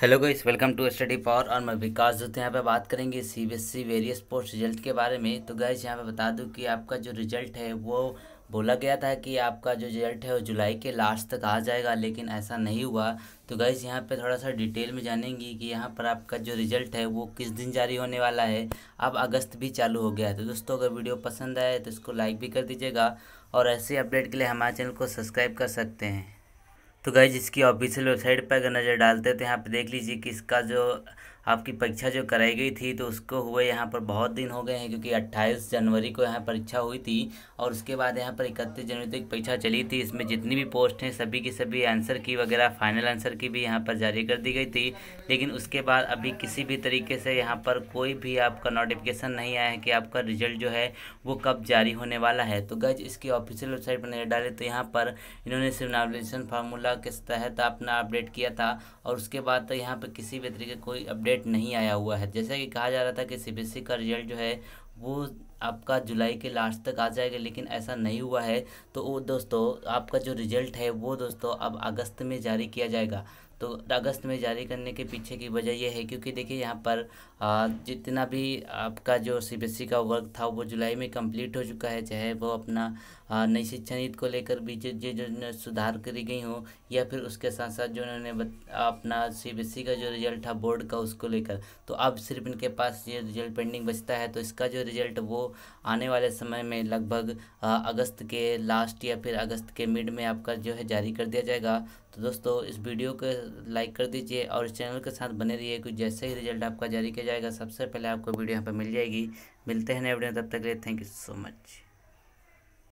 hello guys welcome to study power और मैं विकास दूत यहाँ पे बात करेंगे सीबीएसई वेरियस पोस्ट रिजल्ट के बारे में तो गाइस यहाँ पे बता दूँ कि आपका जो रिजल्ट है वो बोला गया था कि आपका जो रिजल्ट है वो जुलाई के लास्ट तक आ जाएगा लेकिन ऐसा नहीं हुआ तो गैस यहाँ पे थोड़ा सा डिटेल में जानेंगी कि यहाँ पर आपका जो रिजल्ट है वो किस दिन जारी होने वाला है अब अगस्त भी चालू हो गया है तो दोस्तों अगर वीडियो पसंद आए तो इसको लाइक भी कर दीजिएगा और ऐसे अपडेट के लिए हमारे चैनल को सब्सक्राइब कर सकते हैं तो गाइज इसकी ऑफिशियल वेबसाइट पर अगर नज़र डालते हैं तो यहाँ पर देख लीजिए कि इसका जो आपकी परीक्षा जो कराई गई थी तो उसको हुए यहाँ पर बहुत दिन हो गए हैं क्योंकि 28 जनवरी को यहाँ परीक्षा हुई थी और उसके बाद यहाँ पर इकतीस जनवरी तक परीक्षा चली थी इसमें जितनी भी पोस्ट हैं सभी की सभी आंसर की वगैरह फाइनल आंसर की भी यहाँ पर जारी कर दी गई थी लेकिन उसके बाद अभी किसी भी तरीके से यहाँ पर कोई भी आपका नोटिफिकेशन नहीं आया है कि आपका रिजल्ट जो है वो कब जारी होने वाला है तो गज इसकी ऑफिशियल वेबसाइट पर नजर डाले तो यहाँ पर इन्होंने सिर्फ नॉमिनेशन फार्मूला के तहत आपने अपडेट किया था और उसके बाद तो यहाँ पर किसी भी तरीके कोई अपडेट नहीं आया हुआ है जैसा कि कहा जा रहा था कि सी e का रिजल्ट जो है वो आपका जुलाई के लास्ट तक आ जाएगा लेकिन ऐसा नहीं हुआ है तो वो दोस्तों आपका जो रिजल्ट है वो दोस्तों अब अगस्त में जारी किया जाएगा तो अगस्त में जारी करने के पीछे की वजह यह है क्योंकि देखिए यहाँ पर जितना भी आपका जो सी e का वर्क था वो जुलाई में कंप्लीट हो चुका है चाहे वो अपना नई शिक्षा नीति को लेकर भी जो जो सुधार करी गई हो या फिर उसके साथ साथ जो उन्होंने अपना सी e का जो रिजल्ट था बोर्ड का उसको लेकर तो अब सिर्फ इनके पास ये रिजल्ट पेंडिंग बचता है तो इसका जो रिजल्ट वो आने वाले समय में लगभग अगस्त के लास्ट या फिर अगस्त के मिड में आपका जो है जारी कर दिया जाएगा तो दोस्तों इस वीडियो को लाइक कर दीजिए और इस चैनल के साथ बने रहिए कि जैसे ही रिजल्ट आपका जारी किया जाएगा सबसे पहले आपको वीडियो यहाँ पर मिल जाएगी मिलते हैं नए वीडियो तब तक के लिए थैंक यू सो मच